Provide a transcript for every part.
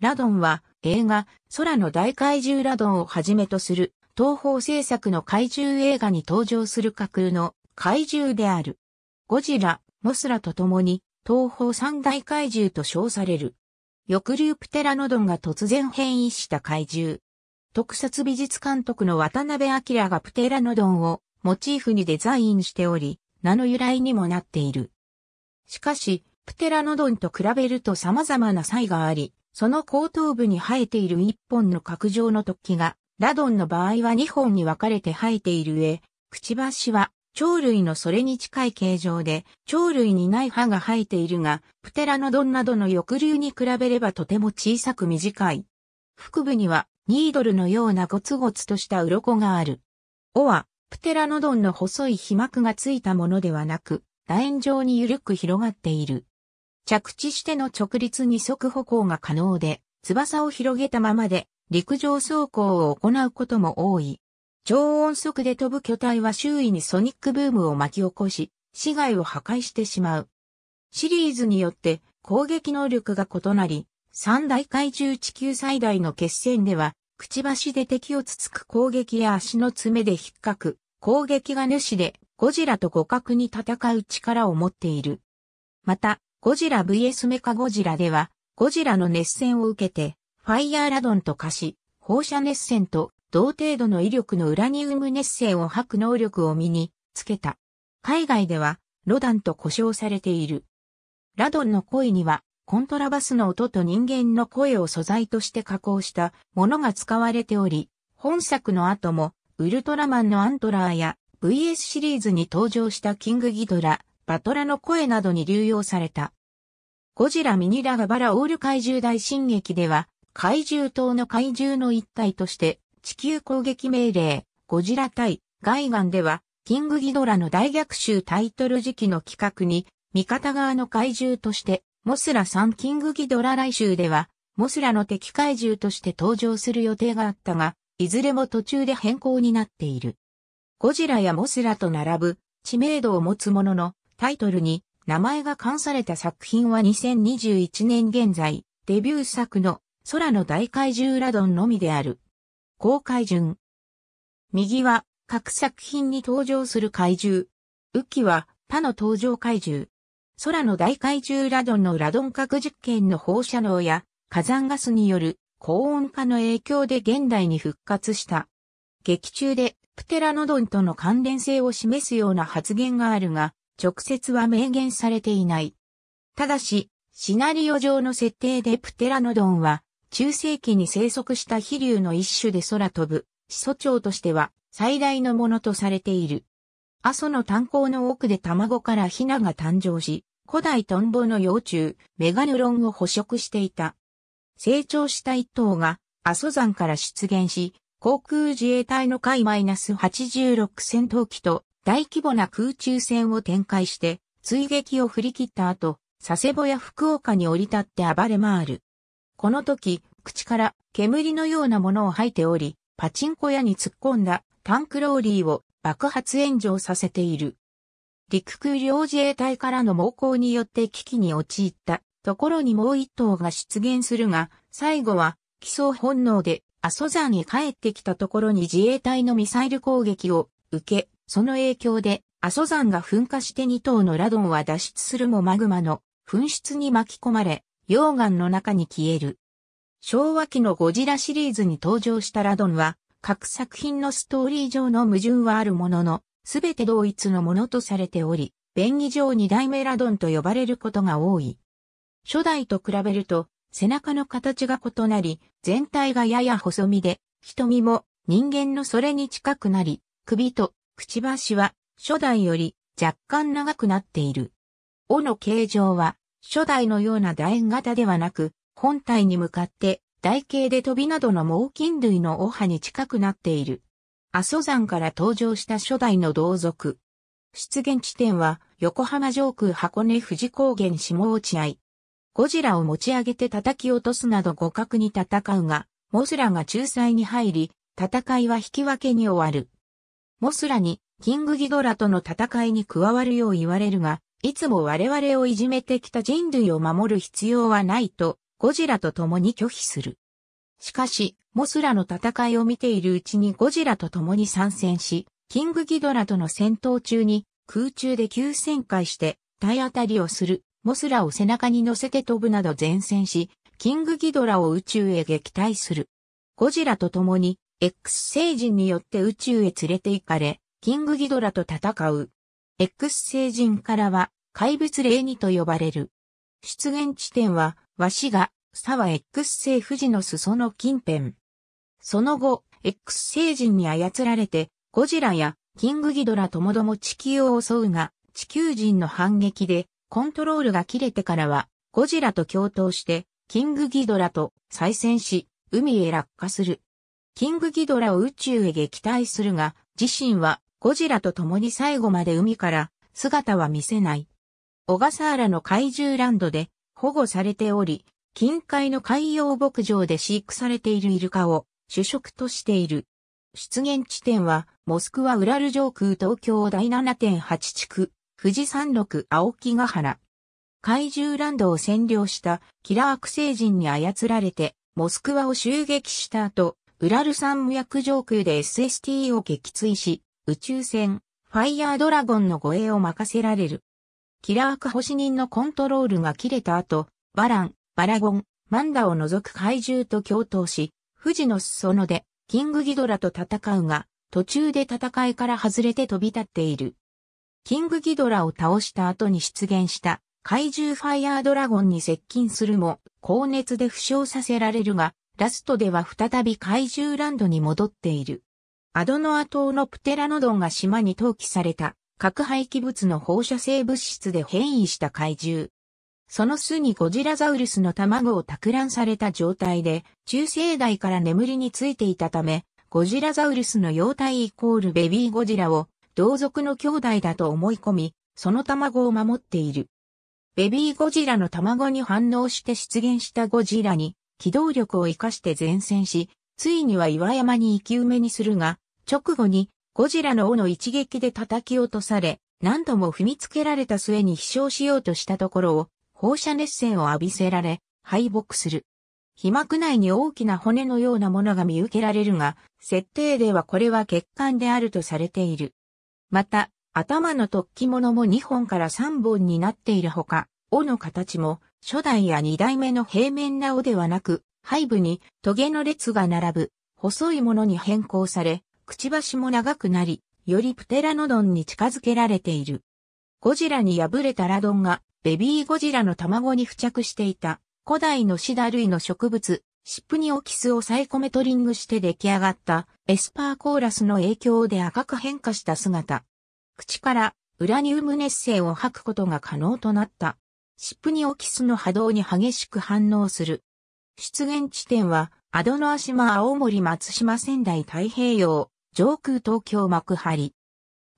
ラドンは映画空の大怪獣ラドンをはじめとする東方製作の怪獣映画に登場する架空の怪獣である。ゴジラ、モスラと共に東方三大怪獣と称される。翼竜プテラノドンが突然変異した怪獣。特撮美術監督の渡辺明がプテラノドンをモチーフにデザインしており、名の由来にもなっている。しかし、プテラノドンと比べると様々な差異があり、その後頭部に生えている一本の角状の突起が、ラドンの場合は二本に分かれて生えている上、くちばしは鳥類のそれに近い形状で、鳥類にない歯が生えているが、プテラノドンなどの翼竜に比べればとても小さく短い。腹部にはニードルのようなゴツゴツとした鱗がある。尾は、プテラノドンの細い皮膜がついたものではなく、楕円状に緩く広がっている。着地しての直立二足歩行が可能で、翼を広げたままで陸上走行を行うことも多い。超音速で飛ぶ巨体は周囲にソニックブームを巻き起こし、市街を破壊してしまう。シリーズによって攻撃能力が異なり、三大怪獣地球最大の決戦では、くちばしで敵をつつく攻撃や足の爪で引っかく、攻撃が主で、ゴジラと互角に戦う力を持っている。また、ゴジラ VS メカゴジラでは、ゴジラの熱戦を受けて、ファイヤーラドンと化し、放射熱線と同程度の威力のウラニウム熱線を吐く能力を身につけた。海外では、ロダンと呼称されている。ラドンの声には、コントラバスの音と人間の声を素材として加工したものが使われており、本作の後も、ウルトラマンのアントラーや VS シリーズに登場したキングギドラ、バトラの声などに流用された。ゴジラミニラガバラオール怪獣大進撃では、怪獣島の怪獣の一体として、地球攻撃命令、ゴジラ対、ガイガンでは、キングギドラの大逆襲タイトル時期の企画に、味方側の怪獣として、モスラ3キングギドラ来襲では、モスラの敵怪獣として登場する予定があったが、いずれも途中で変更になっている。ゴジラやモスラと並ぶ知名度を持つものの、タイトルに名前が冠された作品は2021年現在、デビュー作の空の大怪獣ラドンのみである。公開順。右は各作品に登場する怪獣。雨季は他の登場怪獣。空の大怪獣ラドンのラドン核実験の放射能や火山ガスによる高温化の影響で現代に復活した。劇中でプテラノドンとの関連性を示すような発言があるが、直接は明言されていない。ただし、シナリオ上の設定でプテラノドンは、中世紀に生息した飛竜の一種で空飛ぶ、始祖鳥としては最大のものとされている。阿蘇の炭鉱の奥で卵からヒナが誕生し、古代トンボの幼虫、メガヌロンを捕食していた。成長した一頭が阿蘇山から出現し、航空自衛隊の海 -86 戦闘機と大規模な空中戦を展開して、追撃を振り切った後、佐世保や福岡に降り立って暴れ回る。この時、口から煙のようなものを吐いており、パチンコ屋に突っ込んだタンクローリーを爆発炎上させている。陸空両自衛隊からの猛攻によって危機に陥ったところにもう一頭が出現するが、最後は、基礎本能で阿蘇山に帰ってきたところに自衛隊のミサイル攻撃を受け、その影響で、阿蘇山が噴火して2頭のラドンは脱出するもマグマの噴出に巻き込まれ、溶岩の中に消える。昭和期のゴジラシリーズに登場したラドンは、各作品のストーリー上の矛盾はあるものの、すべて同一のものとされており、便宜上二代目ラドンと呼ばれることが多い。初代と比べると、背中の形が異なり、全体がやや細身で、瞳も人間のそれに近くなり、首とくちばしは初代より若干長くなっている。尾の形状は初代のような楕円型ではなく、本体に向かって台形で飛びなどの猛禽類の尾羽に近くなっている。阿蘇山から登場した初代の同族。出現地点は横浜上空箱根富士高原下落合。ゴジラを持ち上げて叩き落とすなど互角に戦うが、モスラが仲裁に入り、戦いは引き分けに終わる。モスラにキングギドラとの戦いに加わるよう言われるが、いつも我々をいじめてきた人類を守る必要はないと、ゴジラと共に拒否する。しかし、モスラの戦いを見ているうちにゴジラと共に参戦し、キングギドラとの戦闘中に空中で急旋回して体当たりをする、モスラを背中に乗せて飛ぶなど前線し、キングギドラを宇宙へ撃退する。ゴジラと共に X 星人によって宇宙へ連れて行かれ、キングギドラと戦う。X 星人からは怪物霊にと呼ばれる。出現地点は、ワシが、サワ X 星富士の裾の近辺。その後、X 星人に操られて、ゴジラやキングギドラともども地球を襲うが、地球人の反撃で、コントロールが切れてからは、ゴジラと共闘して、キングギドラと再戦し、海へ落下する。キングギドラを宇宙へ撃退するが、自身はゴジラと共に最後まで海から姿は見せない。小笠原の怪獣ランドで保護されており、近海の海洋牧場で飼育されているイルカを主食としている。出現地点は、モスクワ・ウラル上空東京第7.8地区、富士山麓青木ヶ原。怪獣ランドを占領したキラーク星人に操られて、モスクワを襲撃した後、ウラル山無役上空で SST を撃墜し、宇宙船、ファイヤードラゴンの護衛を任せられる。キラーク星人のコントロールが切れた後、バラン、バラゴン、マンダを除く怪獣と共闘し、富士の裾野で、キングギドラと戦うが、途中で戦いから外れて飛び立っている。キングギドラを倒した後に出現した怪獣ファイヤードラゴンに接近するも、高熱で負傷させられるが、ラストでは再び怪獣ランドに戻っている。アドノア島のプテラノドンが島に投棄された核廃棄物の放射性物質で変異した怪獣。その巣にゴジラザウルスの卵を託卵された状態で、中世代から眠りについていたため、ゴジラザウルスの幼体イコールベビーゴジラを同族の兄弟だと思い込み、その卵を守っている。ベビーゴジラの卵に反応して出現したゴジラに機動力を生かして前線し、ついには岩山に生き埋めにするが、直後にゴジラの尾の一撃で叩き落とされ、何度も踏みつけられた末に飛翔しようとしたところを、放射熱線を浴びせられ、敗北する。被膜内に大きな骨のようなものが見受けられるが、設定ではこれは血管であるとされている。また、頭の突起物も2本から3本になっているほか、尾の形も初代や二代目の平面な尾ではなく、背部にトゲの列が並ぶ、細いものに変更され、くちばしも長くなり、よりプテラノドンに近づけられている。ゴジラに破れたラドンが、ベビーゴジラの卵に付着していた、古代のシダ類の植物、シップニオキスをサイコメトリングして出来上がった、エスパーコーラスの影響で赤く変化した姿。口から、ウラニウム熱性を吐くことが可能となった。ップニオキスの波動に激しく反応する。出現地点は、アドノア島青森松島仙台太平洋、上空東京幕張。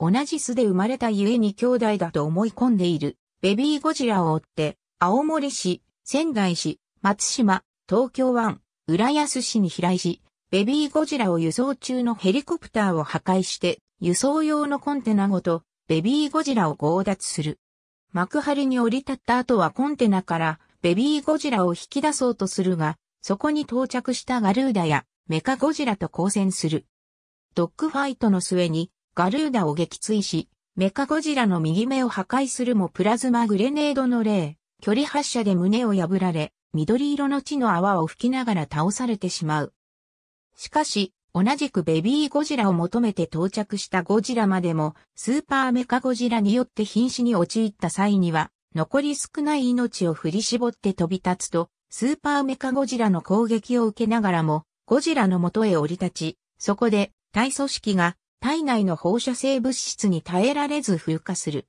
同じ巣で生まれたゆえに兄弟だと思い込んでいる、ベビーゴジラを追って、青森市、仙台市、松島、東京湾、浦安市に飛来し、ベビーゴジラを輸送中のヘリコプターを破壊して、輸送用のコンテナごと、ベビーゴジラを強奪する。幕張に降り立った後はコンテナからベビーゴジラを引き出そうとするが、そこに到着したガルーダやメカゴジラと交戦する。ドッグファイトの末にガルーダを撃墜し、メカゴジラの右目を破壊するもプラズマグレネードの例、距離発射で胸を破られ、緑色の血の泡を吹きながら倒されてしまう。しかし、同じくベビーゴジラを求めて到着したゴジラまでも、スーパーメカゴジラによって瀕死に陥った際には、残り少ない命を振り絞って飛び立つと、スーパーメカゴジラの攻撃を受けながらも、ゴジラの元へ降り立ち、そこで、体組織が体内の放射性物質に耐えられず風化する。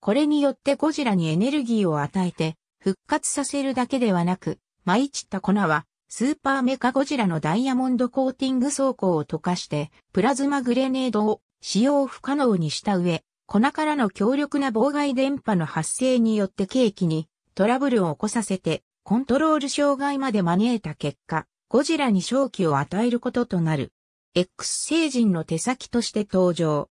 これによってゴジラにエネルギーを与えて、復活させるだけではなく、舞い散った粉はスーパーメカゴジラのダイヤモンドコーティング走行を溶かして、プラズマグレネードを使用不可能にした上、粉からの強力な妨害電波の発生によって景気にトラブルを起こさせて、コントロール障害まで招いた結果、ゴジラに勝機を与えることとなる。X 星人の手先として登場。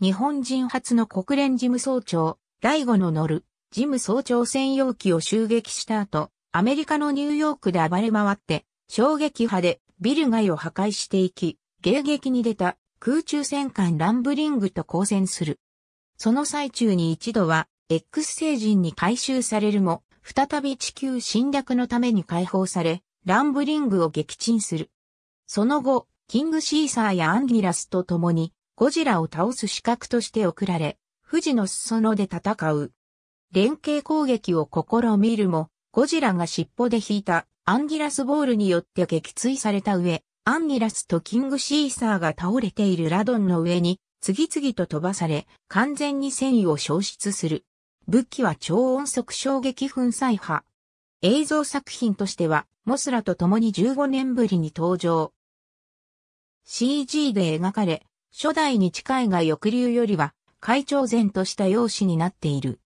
日本人初の国連事務総長、第五の乗る、事務総長専用機を襲撃した後、アメリカのニューヨークで暴れ回って、衝撃波でビル街を破壊していき、迎撃に出た空中戦艦ランブリングと交戦する。その最中に一度は X 星人に回収されるも、再び地球侵略のために解放され、ランブリングを撃沈する。その後、キングシーサーやアンギラスと共に、ゴジラを倒す資格として送られ、富士の裾野で戦う。連携攻撃を試みるも、ゴジラが尻尾で引いたアンギラスボールによって撃墜された上、アンギラスとキングシーサーが倒れているラドンの上に次々と飛ばされ、完全に繊維を消失する。武器は超音速衝撃粉砕波。映像作品としては、モスラと共に15年ぶりに登場。CG で描かれ、初代に近いが抑留よりは、会長前とした容姿になっている。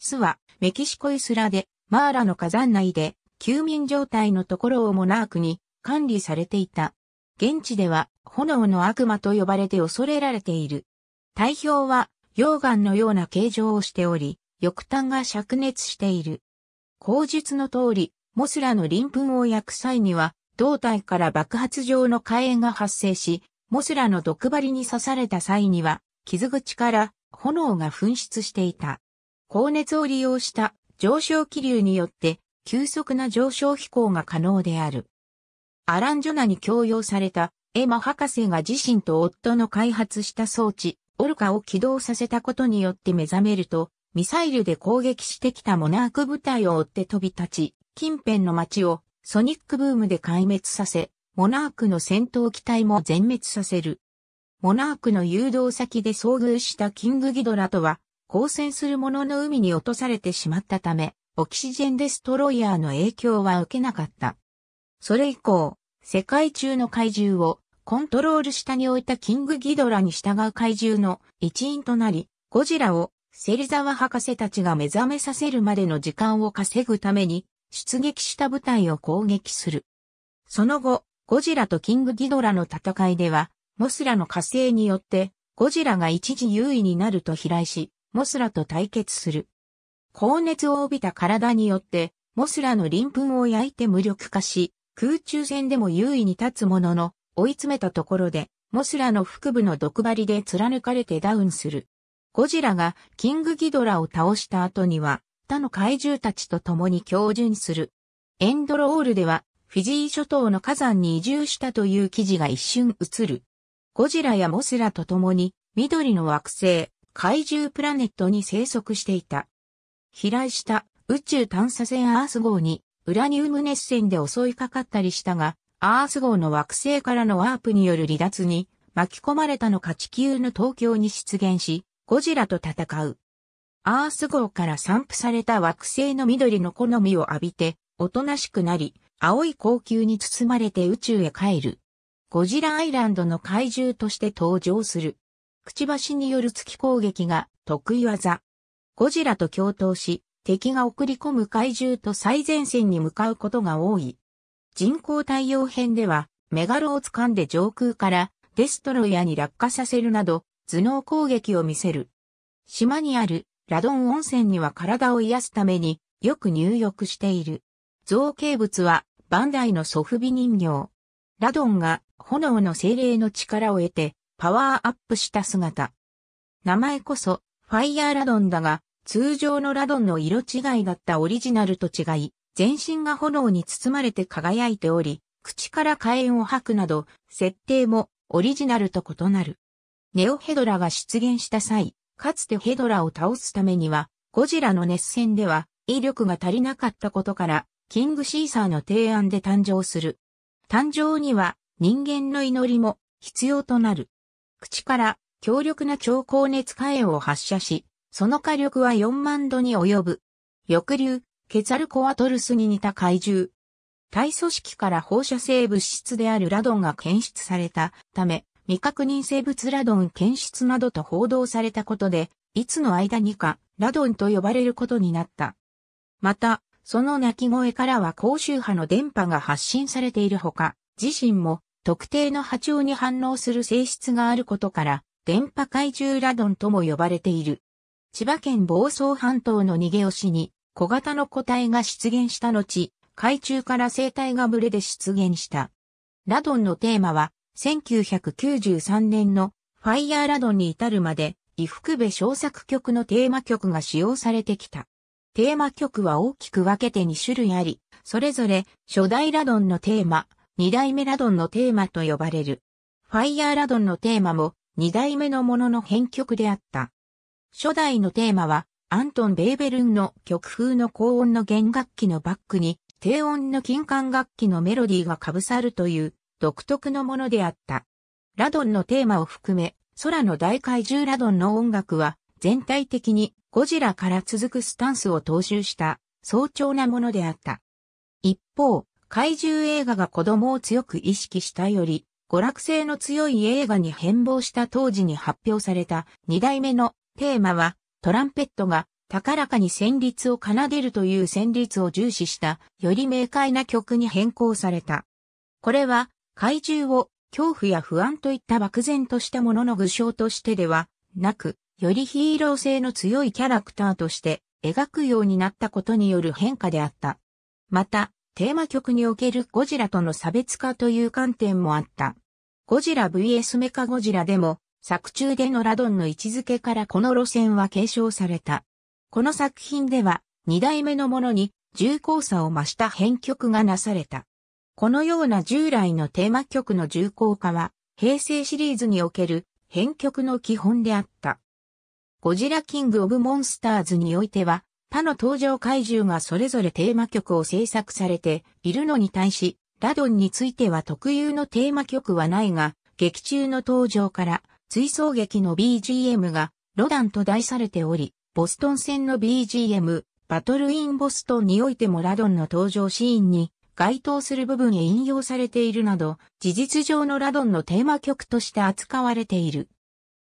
巣は、メキシコイスラでマーラの火山内で、休眠状態のところをモナークに管理されていた。現地では炎の悪魔と呼ばれて恐れられている。体表は溶岩のような形状をしており、翼端が灼熱している。口述の通り、モスラの鱗粉を焼く際には、胴体から爆発状の火炎が発生し、モスラの毒針に刺された際には、傷口から炎が噴出していた。高熱を利用した上昇気流によって急速な上昇飛行が可能である。アラン・ジョナに強要されたエマ博士が自身と夫の開発した装置、オルカを起動させたことによって目覚めると、ミサイルで攻撃してきたモナーク部隊を追って飛び立ち、近辺の街をソニックブームで壊滅させ、モナークの戦闘機体も全滅させる。モナークの誘導先で遭遇したキングギドラとは交戦するものの海に落とされてしまったため、オキシジェンデストロイヤーの影響は受けなかった。それ以降、世界中の怪獣をコントロール下に置いたキングギドラに従う怪獣の一員となり、ゴジラをセリザワ博士たちが目覚めさせるまでの時間を稼ぐために出撃した部隊を攻撃する。その後、ゴジラとキングギドラの戦いでは、モスラの火星によってゴジラが一時優位になると飛来し、モスラと対決する。高熱を帯びた体によって、モスラの鱗粉を焼いて無力化し、空中戦でも優位に立つものの、追い詰めたところで、モスラの腹部の毒針で貫かれてダウンする。ゴジラがキングギドラを倒した後には、他の怪獣たちと共に共巡する。エンドロールでは、フィジー諸島の火山に移住したという記事が一瞬映る。ゴジラやモスラと共に、緑の惑星、怪獣プラネットに生息していた。飛来した宇宙探査船アース号にウラニウム熱線で襲いかかったりしたが、アース号の惑星からのワープによる離脱に巻き込まれたのか地球の東京に出現し、ゴジラと戦う。アース号から散布された惑星の緑の好みを浴びて、おとなしくなり、青い光球に包まれて宇宙へ帰る。ゴジラアイランドの怪獣として登場する。くちばしによる月攻撃が得意技。ゴジラと共闘し、敵が送り込む怪獣と最前線に向かうことが多い。人工太陽編では、メガロを掴んで上空からデストロイヤに落下させるなど、頭脳攻撃を見せる。島にあるラドン温泉には体を癒すためによく入浴している。造形物はバンダイのソフビ人形。ラドンが炎の精霊の力を得てパワーアップした姿。名前こそ、ファイヤーラドンだが、通常のラドンの色違いだったオリジナルと違い、全身が炎に包まれて輝いており、口から火炎を吐くなど、設定もオリジナルと異なる。ネオヘドラが出現した際、かつてヘドラを倒すためには、ゴジラの熱戦では威力が足りなかったことから、キングシーサーの提案で誕生する。誕生には人間の祈りも必要となる。口から強力な超高熱火炎を発射し、その火力は4万度に及ぶ。翼流ケザルコアトルスに似た怪獣。体組織から放射性物質であるラドンが検出されたため、未確認生物ラドン検出などと報道されたことで、いつの間にかラドンと呼ばれることになった。また、その鳴き声からは高周波の電波が発信されているほか、自身も特定の波長に反応する性質があることから、電波怪獣ラドンとも呼ばれている。千葉県房総半島の逃げ押しに小型の個体が出現した後、海中から生態がブレで出現した。ラドンのテーマは、1993年のファイヤーラドンに至るまで、伊福部小作曲のテーマ曲が使用されてきた。テーマ曲は大きく分けて2種類あり、それぞれ初代ラドンのテーマ、二代目ラドンのテーマと呼ばれる。ファイヤーラドンのテーマも二代目のものの編曲であった。初代のテーマはアントン・ベーベルンの曲風の高音の弦楽器のバックに低音の金管楽器のメロディーが被さるという独特のものであった。ラドンのテーマを含め空の大怪獣ラドンの音楽は全体的にゴジラから続くスタンスを踏襲した早朝なものであった。一方、怪獣映画が子供を強く意識したより、娯楽性の強い映画に変貌した当時に発表された二代目のテーマは、トランペットが高らかに旋律を奏でるという旋律を重視したより明快な曲に変更された。これは怪獣を恐怖や不安といった漠然としたものの具象としてではなく、よりヒーロー性の強いキャラクターとして描くようになったことによる変化であった。また、テーマ曲におけるゴジラとの差別化という観点もあった。ゴジラ VS メカゴジラでも、作中でのラドンの位置づけからこの路線は継承された。この作品では、二代目のものに重厚さを増した編曲がなされた。このような従来のテーマ曲の重厚化は、平成シリーズにおける編曲の基本であった。ゴジラキング・オブ・モンスターズにおいては、他の登場怪獣がそれぞれテーマ曲を制作されているのに対し、ラドンについては特有のテーマ曲はないが、劇中の登場から追走劇の BGM がロダンと題されており、ボストン戦の BGM、バトルインボストンにおいてもラドンの登場シーンに該当する部分へ引用されているなど、事実上のラドンのテーマ曲として扱われている。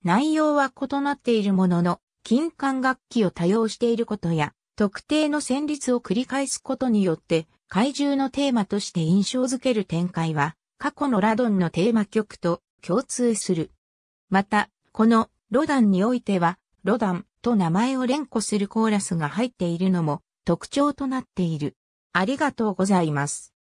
内容は異なっているものの、金管楽器を多用していることや、特定の旋律を繰り返すことによって、怪獣のテーマとして印象づける展開は、過去のラドンのテーマ曲と共通する。また、このロダンにおいては、ロダンと名前を連呼するコーラスが入っているのも特徴となっている。ありがとうございます。